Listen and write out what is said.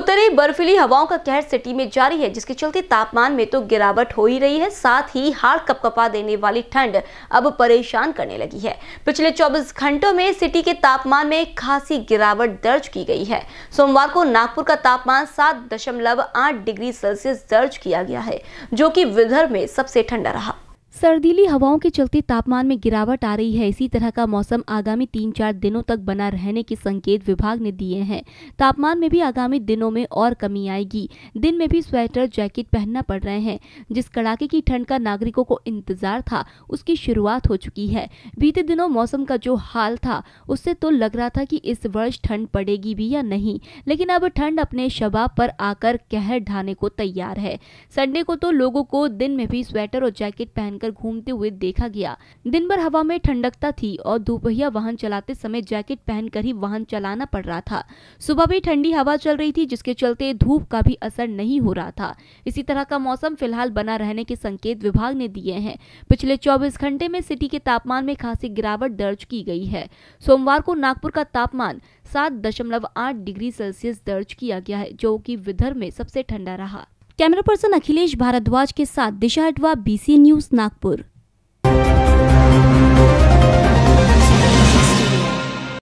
उत्तरी बर्फीली हवाओं का कहर सिटी में जारी है जिसके चलते तापमान में तो गिरावट हो ही रही है साथ ही हाड़ कपकपा देने वाली ठंड अब परेशान करने लगी है पिछले 24 घंटों में सिटी के तापमान में खासी गिरावट दर्ज की गई है सोमवार को नागपुर का तापमान सात दशमलव आठ डिग्री सेल्सियस दर्ज किया गया है जो की विदर्भ में सबसे ठंडा रहा सर्दीली हवाओं के चलते तापमान में गिरावट आ रही है इसी तरह का मौसम आगामी तीन चार दिनों तक बना रहने के संकेत विभाग ने दिए हैं तापमान में भी आगामी दिनों में और कमी आएगी दिन में भी स्वेटर जैकेट पहनना पड़ रहे हैं जिस कड़ाके की ठंड का नागरिकों को इंतजार था उसकी शुरुआत हो चुकी है बीते दिनों मौसम का जो हाल था उससे तो लग रहा था कि इस वर्ष ठंड पड़ेगी भी या नहीं लेकिन अब ठंड अपने शबाब पर आकर कहर ढाने को तैयार है संडे को तो लोगों को दिन में भी स्वेटर और जैकेट पहनकर लेकर घूमते हुए देखा गया दिन भर हवा में ठंडकता थी और दोपहिया वाहन चलाते समय जैकेट पहनकर ही वाहन चलाना पड़ रहा था सुबह भी ठंडी हवा चल रही थी जिसके चलते धूप का भी असर नहीं हो रहा था इसी तरह का मौसम फिलहाल बना रहने के संकेत विभाग ने दिए हैं पिछले चौबीस घंटे में सिटी के तापमान में खासी गिरावट दर्ज की गई है सोमवार को नागपुर का तापमान सात दशमलव आठ डिग्री सेल्सियस दर्ज किया गया है जो कि विदर्भ में सबसे ठंडा रहा कैमरा पर्सन अखिलेश भारद्वाज के साथ दिशा अटवा बीसी न्यूज नागपुर